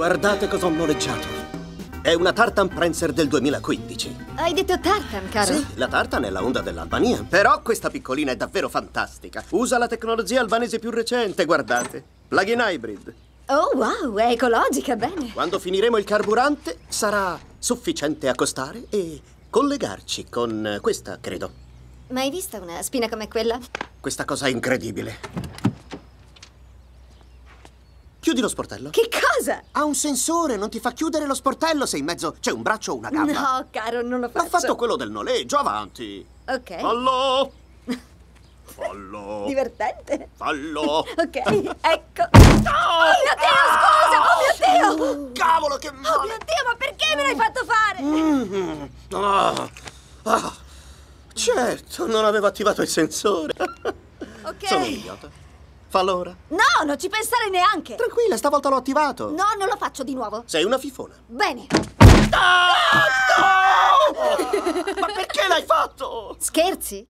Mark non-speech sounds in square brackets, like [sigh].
Guardate cosa ho noleggiato. È una Tartan Prancer del 2015. Hai detto Tartan, caro? Sì, la Tartan è la Honda dell'Albania. Però questa piccolina è davvero fantastica. Usa la tecnologia albanese più recente, guardate. Plug-in hybrid. Oh, wow, è ecologica, bene. Quando finiremo il carburante sarà sufficiente accostare e collegarci con questa, credo. Mai vista una spina come quella? Questa cosa è incredibile. Chiudi lo sportello. Che cosa? Ha un sensore, non ti fa chiudere lo sportello se in mezzo c'è un braccio o una gamba. No, caro, non lo faccio. Ha fatto quello del noleggio, avanti. Ok. Fallo! [laughs] Fallo! Divertente. Fallo! [laughs] ok, ecco. [laughs] No! Oh mio Dio, scusa! Oh mio ah! Dio! Oh, Cavolo, che male! Oh mio Dio, ma perché me l'hai fatto fare? Mm. Ah. Ah. Certo, non avevo attivato il sensore. Ok. Sono un idiota. Fallo ora. No, non ci pensare neanche. Tranquilla, stavolta l'ho attivato. No, non lo faccio di nuovo. Sei una fifona. Bene. Ah, no! [laughs] Ma perché l'hai fatto? Scherzi?